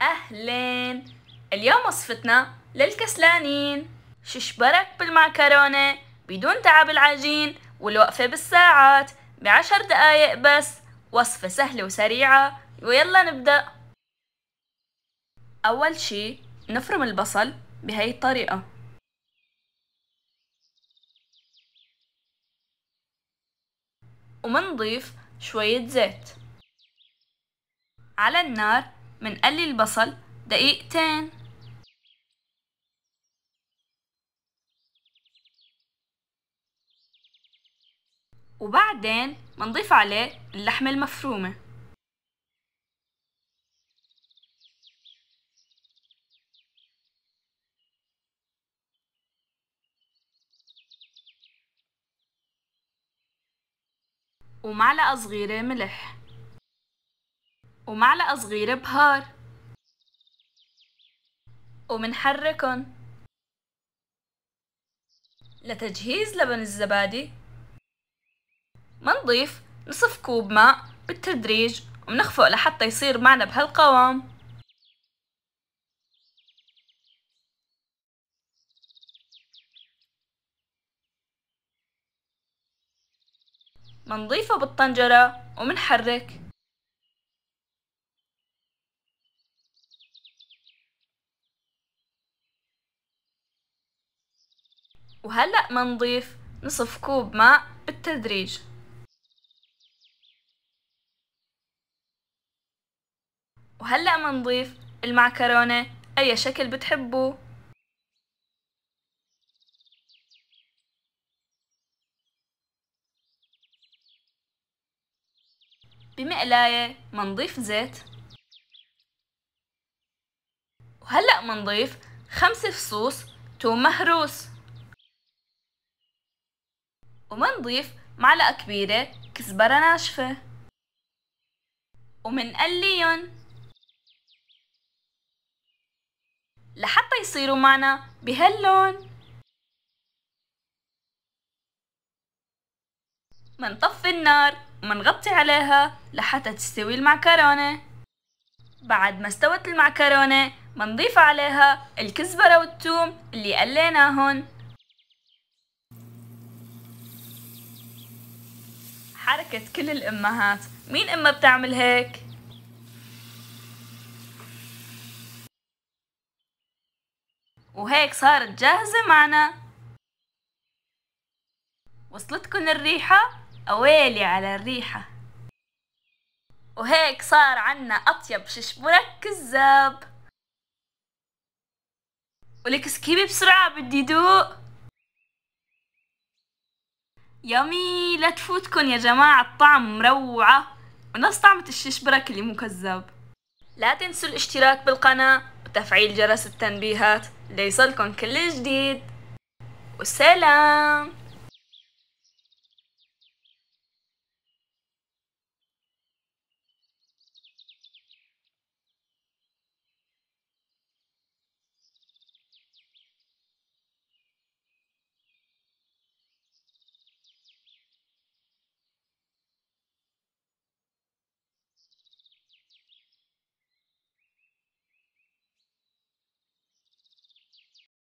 أهلين اليوم وصفتنا للكسلانين ششبرك بالمعكرونة بدون تعب العجين والوقفة بالساعات بعشر دقايق بس وصفة سهلة وسريعة ويلا نبدأ أول شي نفرم البصل بهاي الطريقة ومنضيف شوية زيت على النار منقلي البصل دقيقتين وبعدين منضيف عليه اللحمة المفرومة ومعلقة صغيرة ملح ومعلقة صغيرة بهار ومنحركن لتجهيز لبن الزبادي منضيف نصف كوب ماء بالتدريج ومنخفق لحتى يصير معنا بهالقوام منضيفه بالطنجرة ومنحرك وهلأ منضيف نصف كوب ماء بالتدريج وهلأ منضيف المعكرونة أي شكل بتحبوه بمقلاية منضيف زيت وهلأ منضيف خمس فصوص توم مهروس ومنضيف معلقة كبيرة كزبرة ناشفة ومنقليهم لحتى يصيروا معنا بهاللون منطفي النار ومنغطي عليها لحتى تستوي المعكرونة بعد ما استوت المعكرونة منضيف عليها الكزبرة والثوم اللي قليناهن حركة كل الأمهات مين أمة بتعمل هيك؟ وهيك صارت جاهزة معنا وصلتكن الريحة؟ أويلي على الريحة وهيك صار عنا أطيب ششبرك كذاب ولك سكيبي بسرعة بدي دوق يمي لا تفوتكن يا جماعة الطعم مروعة ونفس طعمة الششبرك اللي مو كذاب لا تنسوا الاشتراك بالقناة وتفعيل جرس التنبيهات ليصلكن كل جديد وسلام